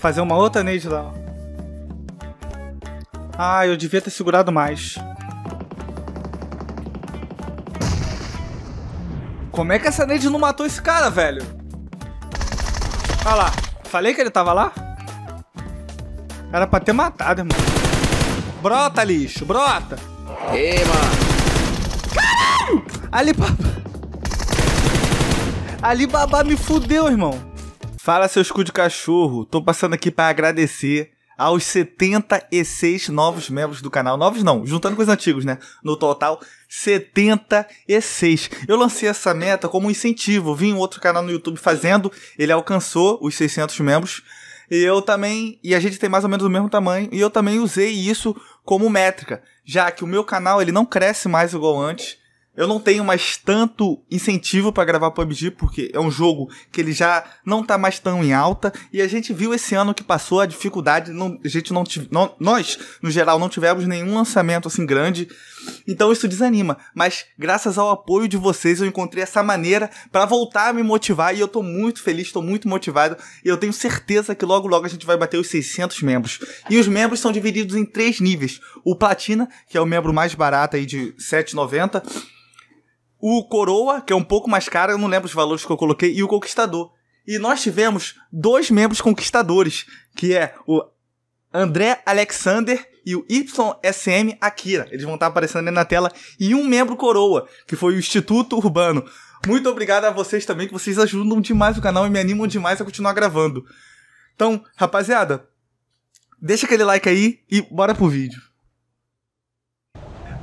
fazer uma outra nade lá. Ah, eu devia ter segurado mais. Como é que essa nade não matou esse cara, velho? Olha ah lá. Falei que ele tava lá? Era pra ter matado, irmão. Brota, lixo. Brota. Ei, mano. Caralho! Ali, Alibaba me fudeu, irmão. Fala seus cu de cachorro, tô passando aqui para agradecer aos 76 novos membros do canal. Novos não, juntando com os antigos, né? No total, 76. Eu lancei essa meta como um incentivo. Vim um outro canal no YouTube fazendo, ele alcançou os 600 membros. E eu também, e a gente tem mais ou menos o mesmo tamanho, e eu também usei isso como métrica, já que o meu canal ele não cresce mais igual antes. Eu não tenho mais tanto incentivo para gravar PUBG, porque é um jogo que ele já não tá mais tão em alta. E a gente viu esse ano que passou a dificuldade. Não, a gente não, tive, não Nós, no geral, não tivemos nenhum lançamento assim grande. Então isso desanima. Mas graças ao apoio de vocês, eu encontrei essa maneira para voltar a me motivar. E eu tô muito feliz, tô muito motivado. E eu tenho certeza que logo logo a gente vai bater os 600 membros. E os membros são divididos em três níveis: o Platina, que é o membro mais barato aí de 7,90 o Coroa, que é um pouco mais caro, eu não lembro os valores que eu coloquei, e o Conquistador. E nós tivemos dois membros conquistadores, que é o André Alexander e o YSM Akira. Eles vão estar aparecendo aí na tela. E um membro coroa, que foi o Instituto Urbano. Muito obrigado a vocês também, que vocês ajudam demais o canal e me animam demais a continuar gravando. Então, rapaziada, deixa aquele like aí e bora pro vídeo.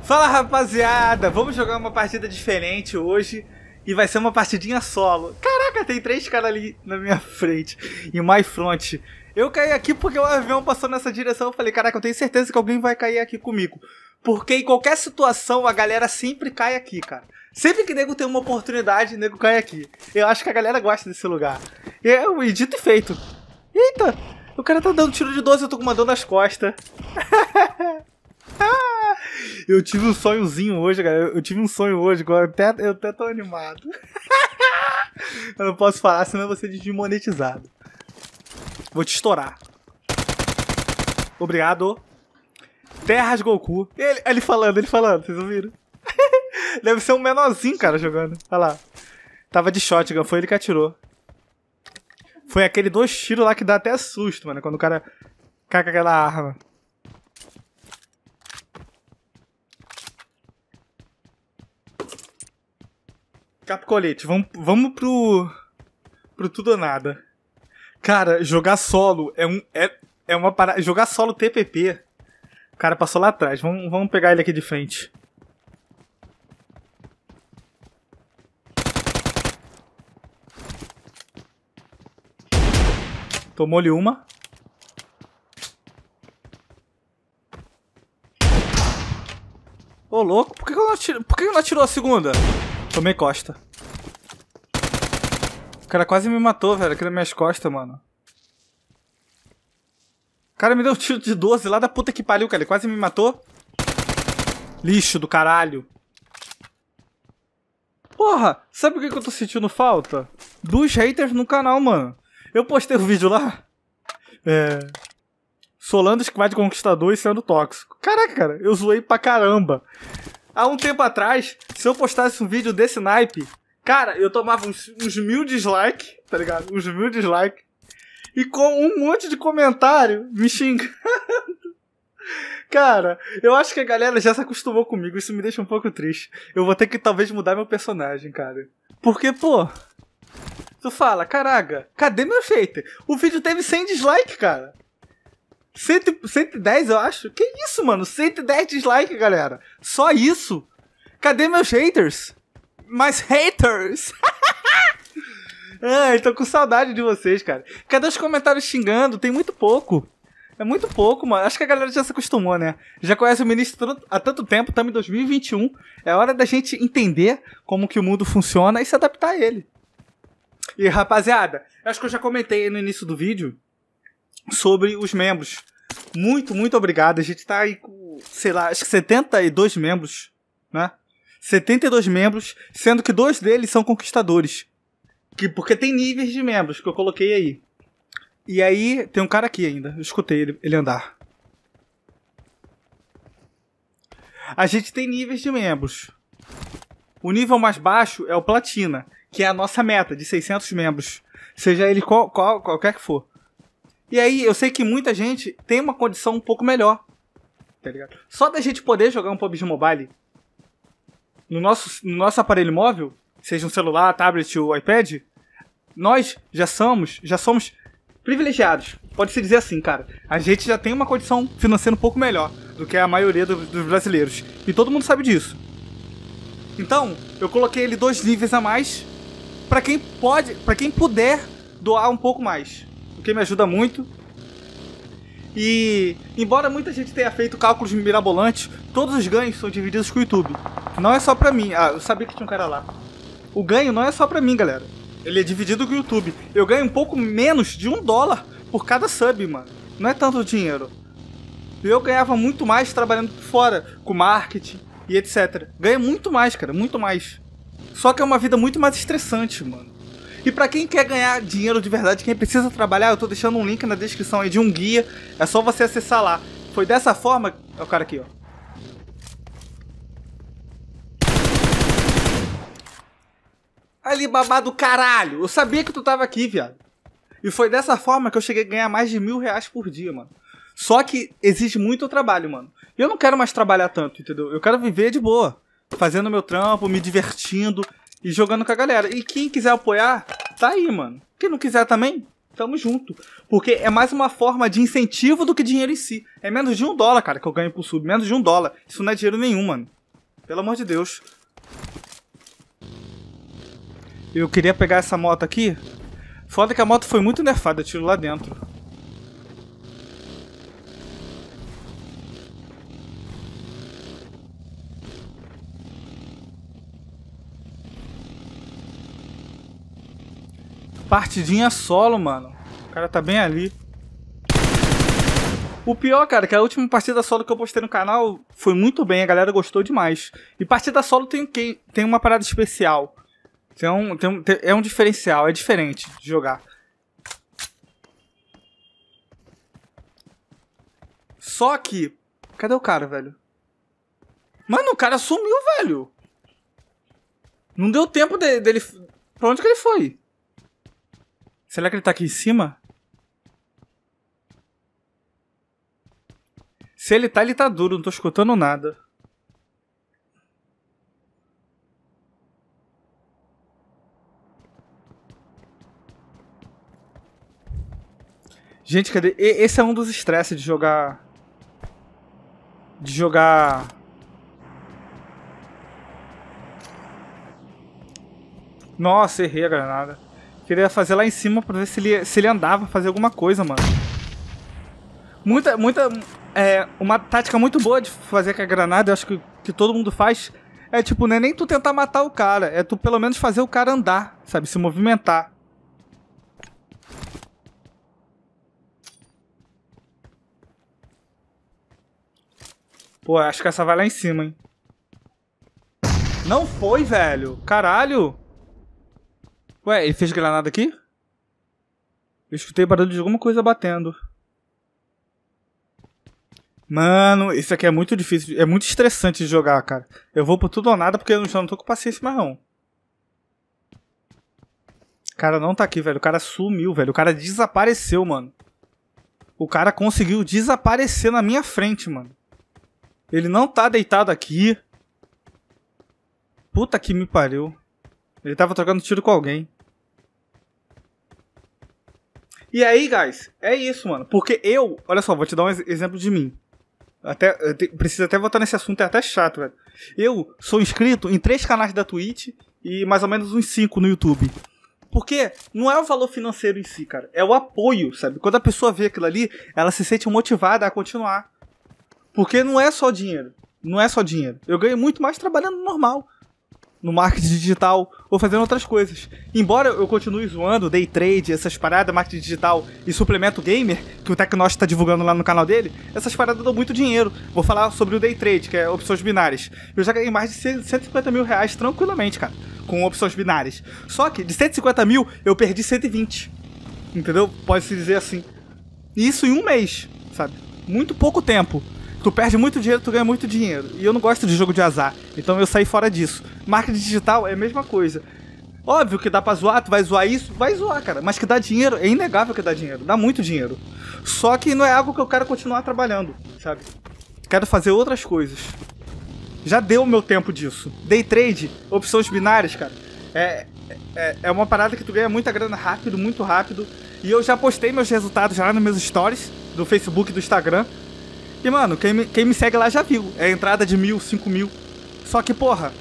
Fala rapaziada, vamos jogar uma partida diferente hoje e vai ser uma partidinha solo. Caraca, tem três caras ali na minha frente, em my front. Eu caí aqui porque o avião passou nessa direção, eu falei, caraca, eu tenho certeza que alguém vai cair aqui comigo. Porque em qualquer situação a galera sempre cai aqui, cara. Sempre que nego tem uma oportunidade, nego cai aqui. Eu acho que a galera gosta desse lugar. E, um edito e feito. Eita, o cara tá dando tiro de 12, eu tô com uma dor nas costas. Ah, eu tive um sonhozinho hoje, cara. Eu tive um sonho hoje, agora até, eu até tô animado. eu não posso falar, senão eu vou ser desmonetizado. Vou te estourar. Obrigado. Terras Goku. Ele, ele falando, ele falando, vocês ouviram? Deve ser um menorzinho, cara, jogando. Olha lá. Tava de shotgun, foi ele que atirou. Foi aquele dois tiros lá que dá até susto, mano, quando o cara caga aquela arma. Capcolete, vamos, vamos pro. pro tudo ou nada. Cara, jogar solo é um. É, é uma parada. Jogar solo TPP. O cara passou lá atrás. Vamos, vamos pegar ele aqui de frente. Tomou-lhe uma. Ô, louco, por que, não atirou, por que eu não atirou a segunda? Tomei costa. O cara quase me matou, velho, aqui nas minhas costas, mano. O cara me deu um tiro de 12 lá da puta que pariu, cara. Ele quase me matou. Lixo do caralho. Porra, sabe o que, eu tô sentindo falta? Dos haters no canal, mano. Eu postei o um vídeo lá. É. Solando Squad Conquistador e sendo tóxico. Caraca, cara, eu zoei pra caramba há um tempo atrás, se eu postasse um vídeo desse naipe, cara, eu tomava uns, uns mil dislikes, tá ligado? Uns mil dislikes. E com um monte de comentário me xingando. Cara, eu acho que a galera já se acostumou comigo, isso me deixa um pouco triste. Eu vou ter que talvez mudar meu personagem, cara. Porque, pô, tu fala, caraca, cadê meu hater? O vídeo teve 100 dislikes, cara. 100, 110, eu acho. Que isso, mano? 110 dislikes, galera. Só isso? Cadê meus haters? Mais haters! Ai, tô com saudade de vocês, cara. Cadê os comentários xingando? Tem muito pouco. É muito pouco, mano. Acho que a galera já se acostumou, né? Já conhece o ministro há tanto tempo, estamos em 2021. É hora da gente entender como que o mundo funciona e se adaptar a ele. E rapaziada, acho que eu já comentei no início do vídeo sobre os membros. Muito, muito obrigado. A gente tá aí com, sei lá, acho que 72 membros, né? 72 membros, sendo que dois deles são conquistadores. Que, porque tem níveis de membros que eu coloquei aí. E aí, tem um cara aqui ainda. Eu escutei ele, ele andar. A gente tem níveis de membros. O nível mais baixo é o platina, que é a nossa meta de 600 membros. Seja ele qual, qual, qualquer que for. E aí, eu sei que muita gente tem uma condição um pouco melhor. Tá ligado? Só da gente poder jogar um PUBG Mobile no nosso, no nosso aparelho móvel, seja um celular, tablet ou iPad, nós já somos, já somos privilegiados. Pode-se dizer assim, cara. A gente já tem uma condição financeira um pouco melhor do que a maioria do, dos brasileiros. E todo mundo sabe disso. Então, eu coloquei ele dois níveis a mais para quem pode, para quem puder doar um pouco mais o que me ajuda muito. E, embora muita gente tenha feito cálculos mirabolantes, todos os ganhos são divididos com o YouTube. Não é só pra mim. Ah, eu sabia que tinha um cara lá. O ganho não é só pra mim, galera. Ele é dividido com o YouTube. Eu ganho um pouco menos de um dólar por cada sub, mano. Não é tanto dinheiro. Eu ganhava muito mais trabalhando por fora, com marketing e etc. Ganho muito mais, cara, muito mais. Só que é uma vida muito mais estressante, mano. E para quem quer ganhar dinheiro de verdade, quem precisa trabalhar, eu tô deixando um link na descrição aí de um guia. É só você acessar lá. Foi dessa forma... Olha o cara aqui, ó. Ali do caralho! Eu sabia que tu tava aqui, viado. E foi dessa forma que eu cheguei a ganhar mais de mil reais por dia, mano. Só que exige muito trabalho, mano. Eu não quero mais trabalhar tanto, entendeu? Eu quero viver de boa. Fazendo meu trampo, me divertindo e jogando com a galera. E quem quiser apoiar, tá aí, mano. Quem não quiser também, tamo junto. Porque é mais uma forma de incentivo do que dinheiro em si. É menos de um dólar, cara, que eu ganho pro sub. Menos de um dólar. Isso não é dinheiro nenhum, mano. Pelo amor de Deus. Eu queria pegar essa moto aqui. Foda que a moto foi muito nerfada, tiro lá dentro. Partidinha solo, mano. O cara tá bem ali. O pior, cara, é que a última partida solo que eu postei no canal foi muito bem, a galera gostou demais. E partida solo tem, tem uma parada especial. Tem um, tem tem, é um diferencial, é diferente de jogar. Só que... Cadê o cara, velho? Mano, o cara sumiu, velho. Não deu tempo de, dele... Pra onde que ele foi? Será que ele tá aqui em cima? Se ele tá, ele tá duro, não tô escutando nada. Gente, cadê? Esse é um dos estresses de jogar. De jogar. Nossa, errei a granada. Queria fazer lá em cima pra ver se ele, se ele andava, fazer alguma coisa, mano. Muita, muita... É, uma tática muito boa de fazer com a granada, eu acho que, que todo mundo faz, é tipo, não é nem tu tentar matar o cara, é tu pelo menos fazer o cara andar, sabe? Se movimentar. Pô, acho que essa vai lá em cima, hein? Não foi, velho. Caralho. Ué, ele fez granada aqui? Eu escutei barulho de alguma coisa batendo. Mano, isso aqui é muito difícil. É muito estressante de jogar, cara. Eu vou por tudo ou nada porque eu não tô com paciência mais não. O cara não tá aqui, velho. O cara sumiu, velho. O cara desapareceu, mano. O cara conseguiu desaparecer na minha frente, mano. Ele não tá deitado aqui. Puta que me pariu. Ele tava trocando tiro com alguém. E aí, guys, é isso, mano. Porque eu, olha só, vou te dar um exemplo de mim. Até, preciso até voltar nesse assunto, é até chato, velho. Eu sou inscrito em três canais da Twitch e mais ou menos uns cinco no YouTube. Porque não é o valor financeiro em si, cara. É o apoio, sabe? Quando a pessoa vê aquilo ali, ela se sente motivada a continuar. Porque não é só dinheiro. Não é só dinheiro. Eu ganho muito mais trabalhando normal no marketing digital ou fazendo outras coisas. Embora eu continue zoando day trade, essas paradas, marketing digital e suplemento gamer, que o Tecnos está divulgando lá no canal dele, essas paradas dão muito dinheiro. Vou falar sobre o day trade, que é opções binárias. Eu já ganhei mais de 150 mil reais tranquilamente, cara, com opções binárias. Só que de 150 mil, eu perdi 120. Entendeu? Pode-se dizer assim. Isso em um mês, sabe? Muito pouco tempo. Tu perde muito dinheiro, tu ganha muito dinheiro. E eu não gosto de jogo de azar. Então eu saí fora disso. Marketing digital é a mesma coisa. Óbvio que dá pra zoar, tu vai zoar isso, vai zoar, cara. Mas que dá dinheiro, é inegável que dá dinheiro, dá muito dinheiro. Só que não é algo que eu quero continuar trabalhando, sabe? Quero fazer outras coisas. Já deu o meu tempo disso. Day trade, opções binárias, cara. É, é, é uma parada que tu ganha muita grana rápido, muito rápido. E eu já postei meus resultados já nos meus stories do Facebook e do Instagram mano, quem me, quem me segue lá já viu. É entrada de mil, cinco mil. Só que, porra.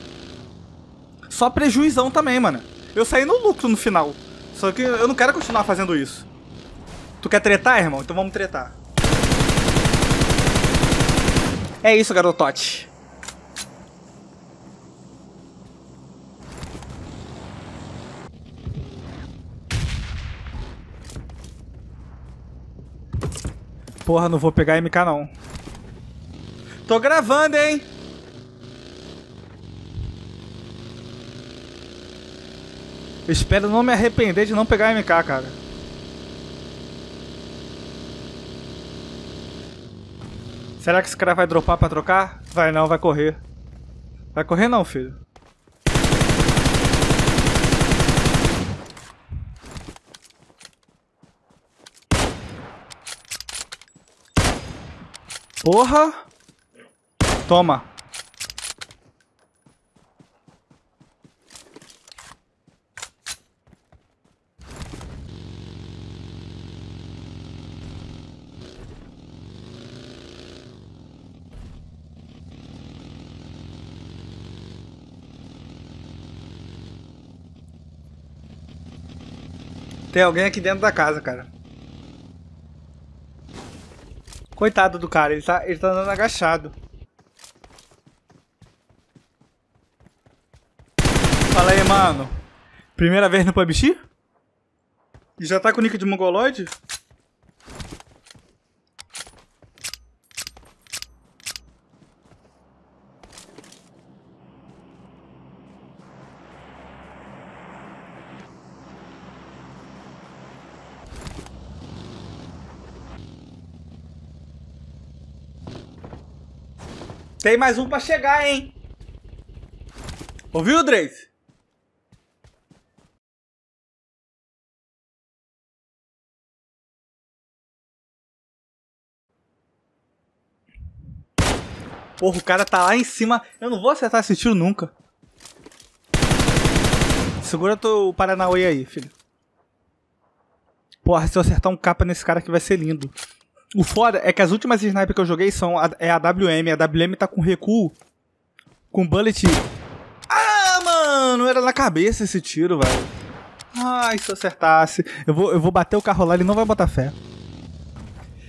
Só prejuizão também, mano. Eu saí no lucro no final. Só que eu não quero continuar fazendo isso. Tu quer tretar, irmão? Então vamos tretar. É isso, garotote. Porra, não vou pegar MK não. Tô gravando, hein? Espero não me arrepender de não pegar MK, cara. Será que esse cara vai dropar pra trocar? Vai não, vai correr. Vai correr não, filho. Porra! Toma. Tem alguém aqui dentro da casa, cara. Coitado do cara, ele tá, ele tá andando agachado. mano. Primeira vez no PUBG? E já tá com o nick de mongoloide? Tem mais um pra chegar, hein? Ouviu, Dreis? Porra, o cara tá lá em cima. Eu não vou acertar esse tiro nunca. Segura o Paranauê aí, filho. Porra, se eu acertar um capa nesse cara que vai ser lindo. O foda é que as últimas sniper que eu joguei são a, é a WM. A WM tá com recuo. Com bullet. Ah, mano! Era na cabeça esse tiro, velho. Ai, ah, se eu acertasse. Eu vou, eu vou bater o carro lá, ele não vai botar fé.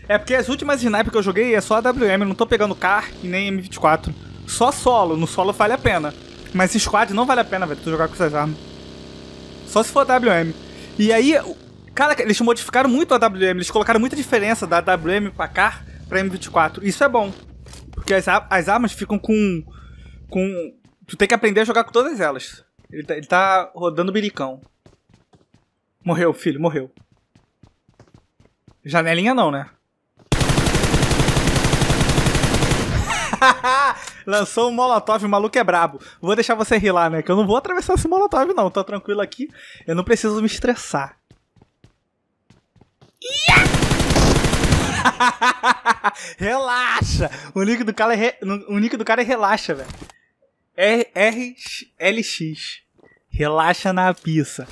É porque as últimas sniper que eu joguei é só a WM, não tô pegando CAR e nem M24. Só solo, no solo vale a pena. Mas squad não vale a pena, velho, tu jogar com essas armas. Só se for WM. E aí, cara, eles modificaram muito a WM, eles colocaram muita diferença da WM pra CAR pra M24. Isso é bom. Porque as, as armas ficam com. com. Tu tem que aprender a jogar com todas elas. Ele tá, ele tá rodando biricão. Morreu, filho, morreu. Janelinha não, né? Lançou um molotov, o maluco é brabo. Vou deixar você rir lá, né? Que eu não vou atravessar esse molotov, não. Tô tranquilo aqui. Eu não preciso me estressar. relaxa! O nick do cara é, re... o nick do cara é relaxa, velho. RLX. Relaxa na pista.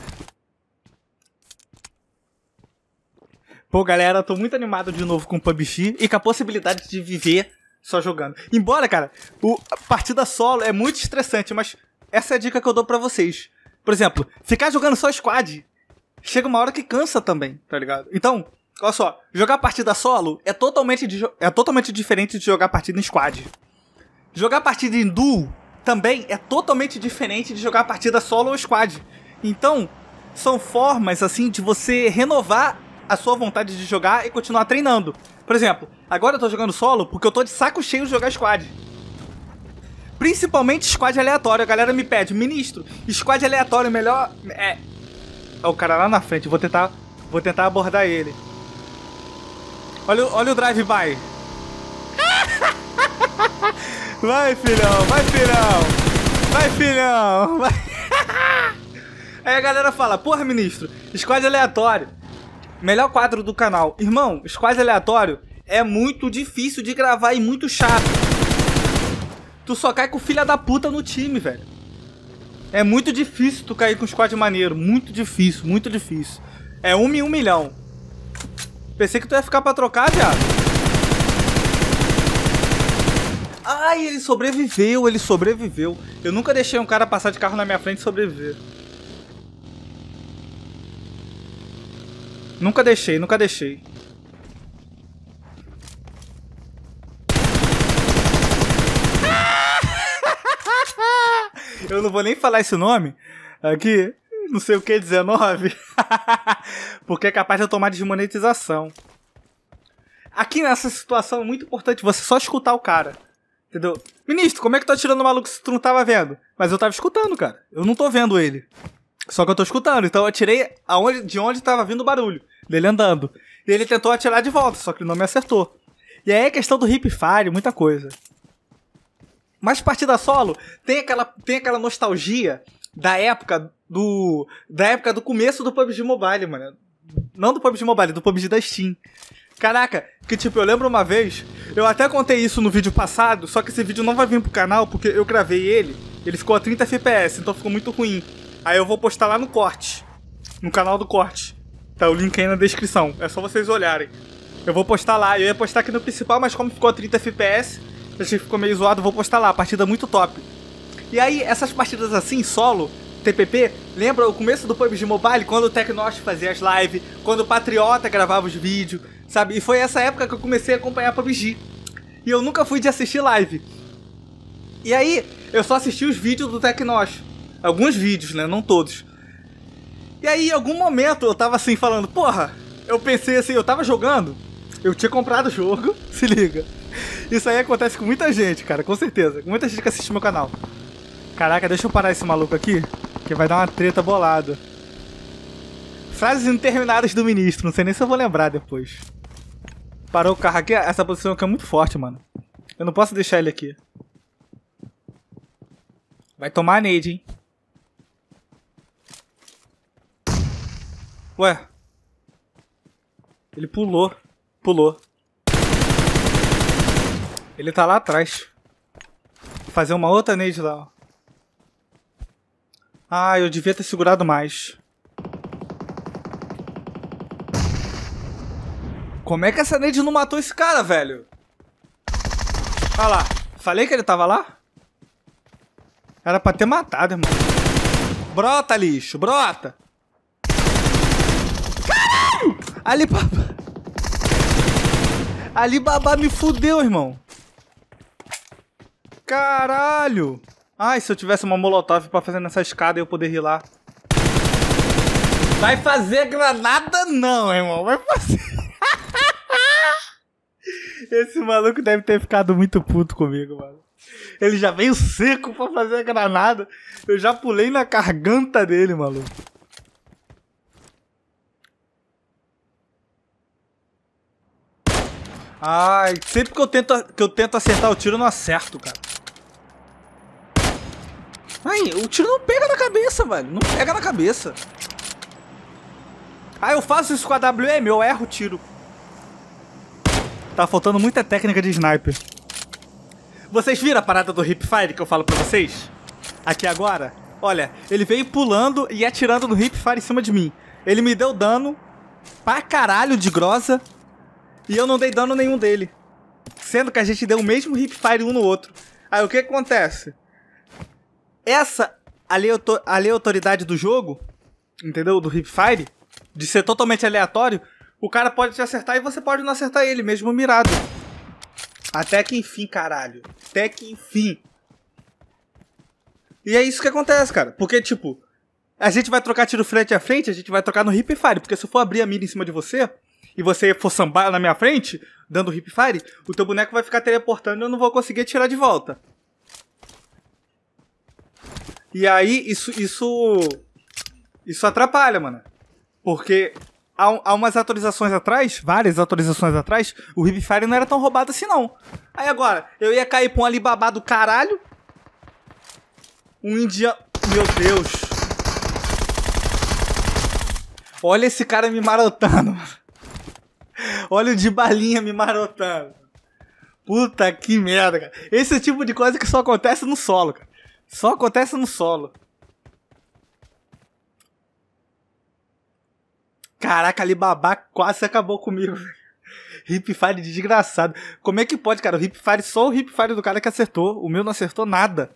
Pô, galera, tô muito animado de novo com o PUBG e com a possibilidade de viver só jogando. Embora, cara, o, a partida solo é muito estressante, mas essa é a dica que eu dou para vocês. Por exemplo, ficar jogando só squad, chega uma hora que cansa também, tá ligado? Então, olha só, jogar partida solo é totalmente, é totalmente diferente de jogar partida em squad. Jogar partida em duo também é totalmente diferente de jogar partida solo ou squad. Então, são formas assim de você renovar a sua vontade de jogar e continuar treinando. Por exemplo, agora eu tô jogando solo porque eu tô de saco cheio de jogar squad. Principalmente squad aleatório. A galera me pede, ministro, squad aleatório, melhor. É. É o cara lá na frente, vou tentar. Vou tentar abordar ele. Olha, olha o drive-by. Vai, filhão, vai, filhão. Vai, filhão. Vai. Aí a galera fala, porra, ministro, squad aleatório. Melhor quadro do canal. Irmão, squad aleatório é muito difícil de gravar e muito chato. Tu só cai com filha da puta no time, velho. É muito difícil tu cair com squad maneiro. Muito difícil, muito difícil. É um em um milhão. Pensei que tu ia ficar pra trocar, viado. Ai, ele sobreviveu, ele sobreviveu. Eu nunca deixei um cara passar de carro na minha frente e sobreviver. Nunca deixei, nunca deixei. Ah! Eu não vou nem falar esse nome aqui, não sei o que, 19, porque é capaz de eu tomar desmonetização. Aqui nessa situação é muito importante você só escutar o cara, entendeu? Ministro, como é que tu tá atirando o maluco se tu não tava vendo? Mas eu tava escutando, cara, eu não tô vendo ele. Só que eu tô escutando, então eu atirei aonde, de onde tava vindo o barulho, dele andando. E ele tentou atirar de volta, só que ele não me acertou. E aí é questão do hip fire, muita coisa. Mas partida solo tem aquela, tem aquela nostalgia da época do. Da época do começo do PUBG Mobile, mano. Não do PUBG Mobile, do PUBG da Steam. Caraca, que tipo, eu lembro uma vez, eu até contei isso no vídeo passado, só que esse vídeo não vai vir pro canal porque eu gravei ele, ele ficou a 30 FPS, então ficou muito ruim. Aí eu vou postar lá no corte. No canal do corte. Tá o link aí na descrição. É só vocês olharem. Eu vou postar lá. Eu ia postar aqui no principal, mas como ficou 30 FPS, a gente ficou meio zoado, vou postar lá. Partida muito top. E aí, essas partidas assim, solo, TPP, lembra o começo do PUBG Mobile? Quando o Tecnosh fazia as lives, quando o Patriota gravava os vídeos, sabe? E foi essa época que eu comecei a acompanhar PUBG. E eu nunca fui de assistir live. E aí, eu só assisti os vídeos do Tecnosh alguns vídeos, né? Não todos. E aí, em algum momento, eu tava assim falando, porra, eu pensei assim, eu tava jogando, eu tinha comprado o jogo, se liga. Isso aí acontece com muita gente, cara, com certeza. Com muita gente que assiste meu canal. Caraca, deixa eu parar esse maluco aqui, que vai dar uma treta bolada. Frases interminadas do ministro, não sei nem se eu vou lembrar depois. Parou o carro aqui, essa posição aqui é muito forte, mano. Eu não posso deixar ele aqui. Vai tomar a nade, hein? Ué. Ele pulou. Pulou. Ele tá lá atrás. Vou fazer uma outra nade lá, ó. Ah, eu devia ter segurado mais. Como é que essa nade não matou esse cara, velho? Ah lá. Falei que ele tava lá? Era pra ter matado, irmão. Brota, lixo, brota! Alibaba. Alibaba me fudeu, irmão. Caralho. Ai, se eu tivesse uma molotov pra fazer nessa escada, eu poder ir lá. Vai fazer granada não, irmão. Vai fazer... Esse maluco deve ter ficado muito puto comigo, mano. Ele já veio seco pra fazer a granada. Eu já pulei na garganta dele, maluco. Ai, sempre que eu tento, que eu tento acertar o tiro, eu não acerto, cara. Ai, o tiro não pega na cabeça, velho. Não pega na cabeça. Ah, eu faço isso com a WM, eu erro o tiro. Tá faltando muita técnica de sniper. Vocês viram a parada do hipfire que eu falo pra vocês? Aqui agora? Olha, ele veio pulando e atirando no hipfire em cima de mim. Ele me deu dano pra caralho de grossa e eu não dei dano nenhum dele. Sendo que a gente deu o mesmo hipfire um no outro. Aí o que acontece? Essa aleatoriedade do jogo, entendeu? Do hipfire, de ser totalmente aleatório, o cara pode te acertar e você pode não acertar ele, mesmo mirado. Até que enfim, caralho. Até que enfim. E é isso que acontece, cara. Porque, tipo, a gente vai trocar tiro frente a frente, a gente vai trocar no hipfire. Porque se eu for abrir a mira em cima de você, e você for sambar na minha frente, dando hip fire, o teu boneco vai ficar teleportando e eu não vou conseguir tirar de volta. E aí, isso. Isso, isso atrapalha, mano. Porque há, há umas atualizações atrás, várias atualizações atrás, o hip fire não era tão roubado assim, não. Aí agora, eu ia cair pra um Alibaba do caralho. Um indiano. Meu Deus. Olha esse cara me marotando, mano. Olha o de balinha me marotando. Puta que merda, cara. Esse tipo de coisa que só acontece no solo, cara. Só acontece no solo. Caraca, ali babá quase acabou comigo. Hipfire desgraçado. Como é que pode, cara? O fire só o Hipfire do cara que acertou. O meu não acertou nada.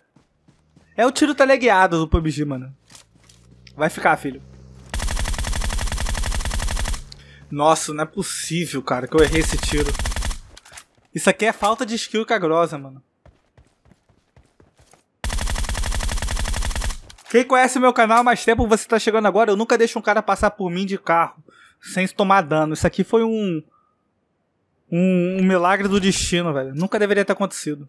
É o tiro teleguiado do PUBG, mano. Vai ficar, filho. Nossa, não é possível, cara, que eu errei esse tiro. Isso aqui é falta de skill cagrosa, mano. Quem conhece meu canal há mais tempo, você tá chegando agora, eu nunca deixo um cara passar por mim de carro sem tomar dano. Isso aqui foi um, um, um milagre do destino, velho. Nunca deveria ter acontecido.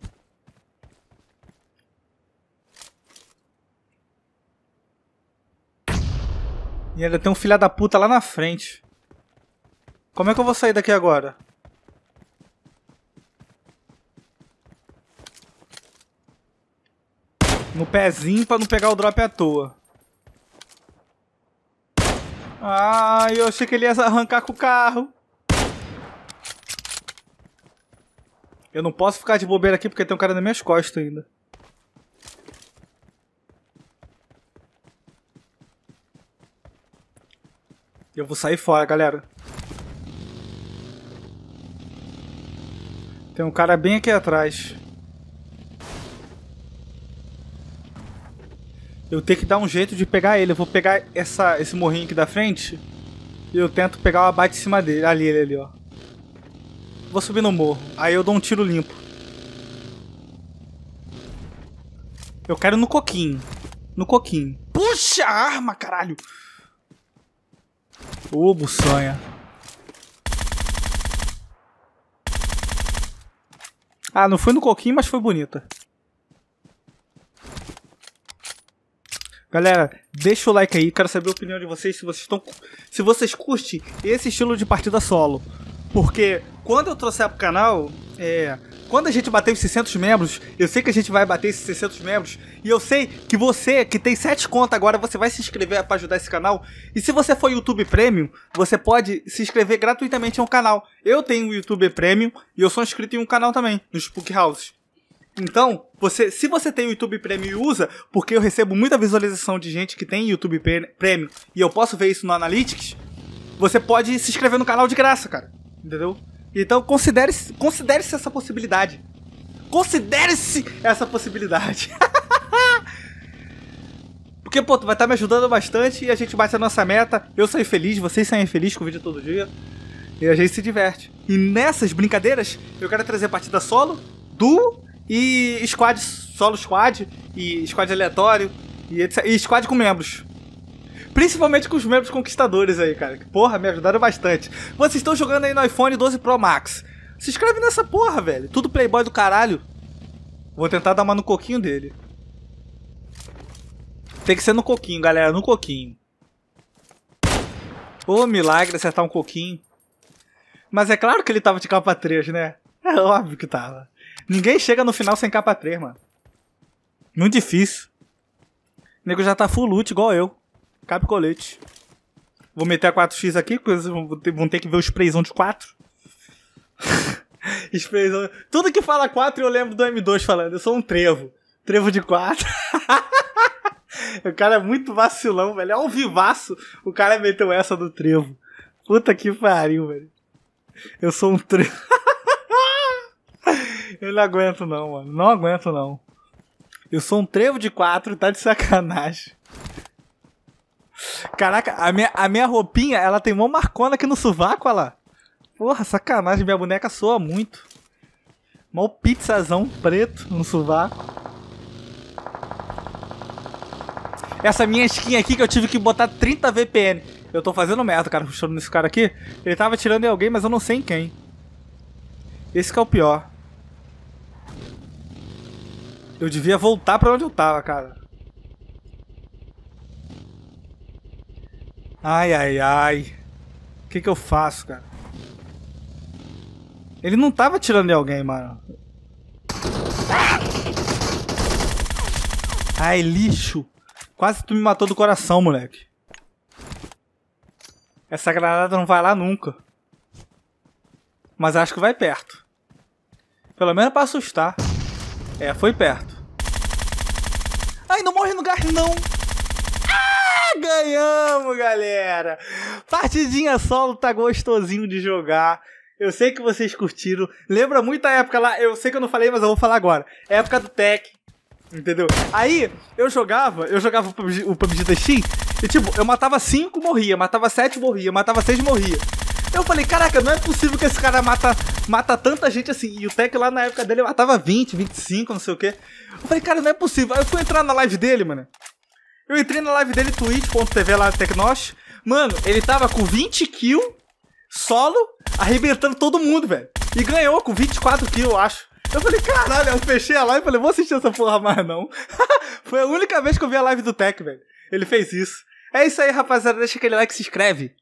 E ainda tem um filha da puta lá na frente. Como é que eu vou sair daqui agora? No pezinho pra não pegar o drop à toa. Ah, eu achei que ele ia arrancar com o carro. Eu não posso ficar de bobeira aqui porque tem um cara nas minhas costas ainda. Eu vou sair fora, galera. Tem um cara bem aqui atrás. Eu tenho que dar um jeito de pegar ele. Eu vou pegar essa, esse morrinho aqui da frente. E eu tento pegar o abate em cima dele. Ali, ele ali, ó. Vou subir no morro. Aí eu dou um tiro limpo. Eu quero no coquinho. No coquinho. Puxa a arma, caralho! Ô, buçanha. Ah, não foi no coquinho, mas foi bonita. Galera, deixa o like aí, quero saber a opinião de vocês se vocês estão se vocês curtem esse estilo de partida solo. Porque quando eu trouxer pro canal, é, quando a gente bater os 600 membros, eu sei que a gente vai bater esses 600 membros. E eu sei que você, que tem 7 contas agora, você vai se inscrever para ajudar esse canal. E se você for YouTube Premium, você pode se inscrever gratuitamente em um canal. Eu tenho o YouTube Premium e eu sou inscrito em um canal também, no Spook House. Então, você, se você tem o YouTube Premium e usa, porque eu recebo muita visualização de gente que tem YouTube Premium e eu posso ver isso no Analytics, você pode se inscrever no canal de graça, cara. Entendeu? Então considere-se considere essa possibilidade. Considere-se essa possibilidade. Porque, pô, tu vai estar tá me ajudando bastante e a gente bate a nossa meta. Eu saio feliz, vocês saem felizes com o vídeo todo dia. E a gente se diverte. E nessas brincadeiras, eu quero trazer partida solo, duo e squad, solo squad, e squad aleatório, e, etc, e squad com membros. Principalmente com os membros conquistadores aí, cara. Que porra, me ajudaram bastante. Vocês estão jogando aí no iPhone 12 Pro Max. Se inscreve nessa porra, velho. Tudo playboy do caralho. Vou tentar dar uma no coquinho dele. Tem que ser no coquinho, galera. No coquinho. Ô, oh, milagre acertar um coquinho. Mas é claro que ele tava de capa 3, né? É óbvio que tava. Ninguém chega no final sem capa 3, mano. Muito difícil. O nego já tá full loot igual eu. Cabe colete. Vou meter a 4x aqui, porque vocês vão ter, que ver o sprayzão de 4. sprayzão. Tudo que fala 4 eu lembro do M2 falando. Eu sou um trevo. Trevo de 4. o cara é muito vacilão, velho. É um vivaço. O cara meteu essa do trevo. Puta que pariu, velho. Eu sou um trevo. eu não aguento não, mano. Não aguento não. Eu sou um trevo de 4, tá de sacanagem. Caraca, a minha, a minha roupinha, ela tem mão marcona aqui no sovaco, olha lá. Porra, sacanagem, minha boneca soa muito. Mal pizzazão preto no sovaco. Essa minha skin aqui que eu tive que botar 30 VPN. Eu tô fazendo merda, cara, puxando nesse cara aqui. Ele tava tirando em alguém, mas eu não sei em quem. Esse que é o pior. Eu devia voltar pra onde eu tava, cara. Ai, ai, ai. O que que eu faço, cara? Ele não tava atirando em alguém, mano. Ai, lixo. Quase tu me matou do coração, moleque. Essa granada não vai lá nunca. Mas acho que vai perto. Pelo menos pra assustar. É, foi perto. Ai, não morre no gás, não. Ganhamos, galera! Partidinha solo tá gostosinho de jogar. Eu sei que vocês curtiram. Lembra muito a época lá, eu sei que eu não falei, mas eu vou falar agora. Época do Tech, entendeu? Aí, eu jogava, eu jogava o PUBG, o PUBG TX, e tipo, eu matava 5, morria, matava 7, morria, matava 6, morria. Eu falei, caraca, não é possível que esse cara mata, mata tanta gente assim. E o Tech lá na época dele matava 20, 25, não sei o quê. Eu falei, cara, não é possível. Aí eu fui entrar na live dele, mano. Eu entrei na live dele, twitch.tv lá Tecnos. Mano, ele tava com 20 kills, solo, arrebentando todo mundo, velho. E ganhou com 24 kills, eu acho. Eu falei, caralho, eu fechei a live e falei, vou assistir essa porra mais não. Foi a única vez que eu vi a live do Tech, velho. Ele fez isso. É isso aí, rapaziada. Deixa aquele like, se inscreve.